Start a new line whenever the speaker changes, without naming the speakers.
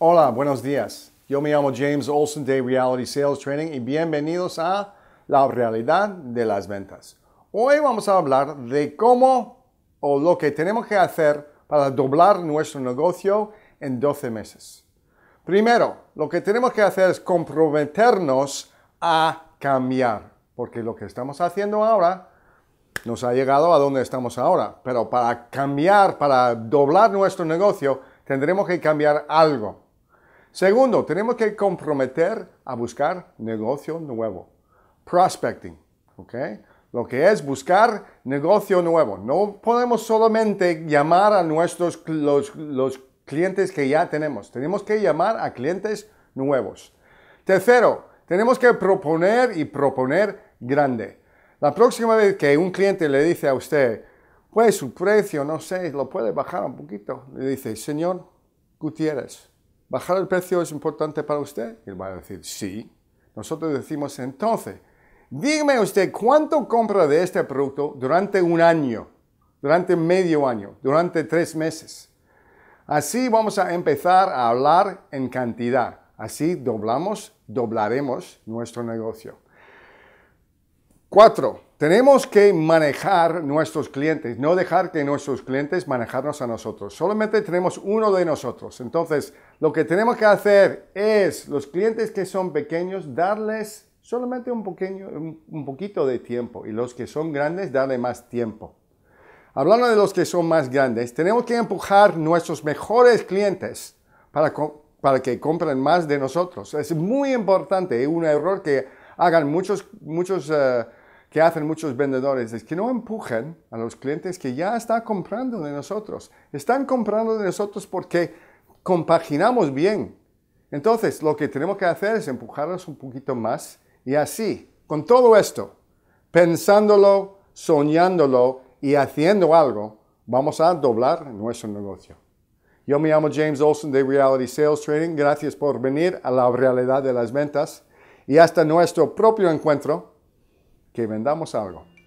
Hola, buenos días. Yo me llamo James Olson de Reality Sales Training y bienvenidos a La Realidad de las Ventas. Hoy vamos a hablar de cómo o lo que tenemos que hacer para doblar nuestro negocio en 12 meses. Primero, lo que tenemos que hacer es comprometernos a cambiar, porque lo que estamos haciendo ahora nos ha llegado a donde estamos ahora, pero para cambiar, para doblar nuestro negocio, tendremos que cambiar algo. Segundo, tenemos que comprometer a buscar negocio nuevo. Prospecting, ¿ok? Lo que es buscar negocio nuevo. No podemos solamente llamar a nuestros los, los clientes que ya tenemos. Tenemos que llamar a clientes nuevos. Tercero, tenemos que proponer y proponer grande. La próxima vez que un cliente le dice a usted, pues su precio, no sé, lo puede bajar un poquito, le dice, señor Gutiérrez, ¿Bajar el precio es importante para usted? él va a decir, sí. Nosotros decimos entonces, dígame usted cuánto compra de este producto durante un año, durante medio año, durante tres meses. Así vamos a empezar a hablar en cantidad. Así doblamos, doblaremos nuestro negocio. Cuatro, tenemos que manejar nuestros clientes, no dejar que nuestros clientes manejarnos a nosotros. Solamente tenemos uno de nosotros. Entonces, lo que tenemos que hacer es los clientes que son pequeños, darles solamente un, pequeño, un poquito de tiempo y los que son grandes, darle más tiempo. Hablando de los que son más grandes, tenemos que empujar nuestros mejores clientes para, para que compren más de nosotros. Es muy importante, un error que hagan muchos, muchos... Eh, que hacen muchos vendedores es que no empujen a los clientes que ya están comprando de nosotros. Están comprando de nosotros porque compaginamos bien. Entonces, lo que tenemos que hacer es empujarlos un poquito más y así, con todo esto, pensándolo, soñándolo y haciendo algo, vamos a doblar nuestro negocio. Yo me llamo James Olson de Reality Sales Training. Gracias por venir a la realidad de las ventas y hasta nuestro propio encuentro que vendamos algo.